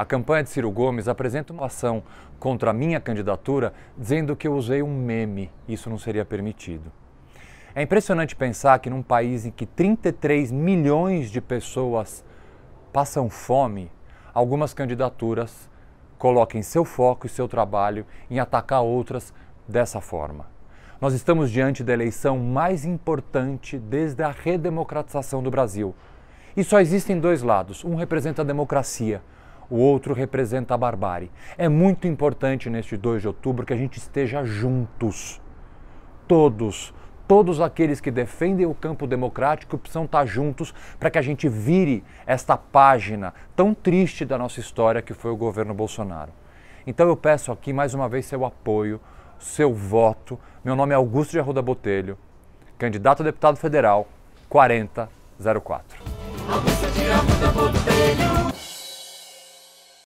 A campanha de Ciro Gomes apresenta uma ação contra a minha candidatura dizendo que eu usei um meme. Isso não seria permitido. É impressionante pensar que num país em que 33 milhões de pessoas passam fome, algumas candidaturas coloquem seu foco e seu trabalho em atacar outras dessa forma. Nós estamos diante da eleição mais importante desde a redemocratização do Brasil. E só existem dois lados. Um representa a democracia, o outro representa a barbárie. É muito importante neste 2 de outubro que a gente esteja juntos. Todos, todos aqueles que defendem o campo democrático precisam estar juntos para que a gente vire esta página tão triste da nossa história que foi o governo Bolsonaro. Então eu peço aqui mais uma vez seu apoio, seu voto. Meu nome é Augusto de Arruda Botelho, candidato a deputado federal 4004. Augusto de Arruda Botelho.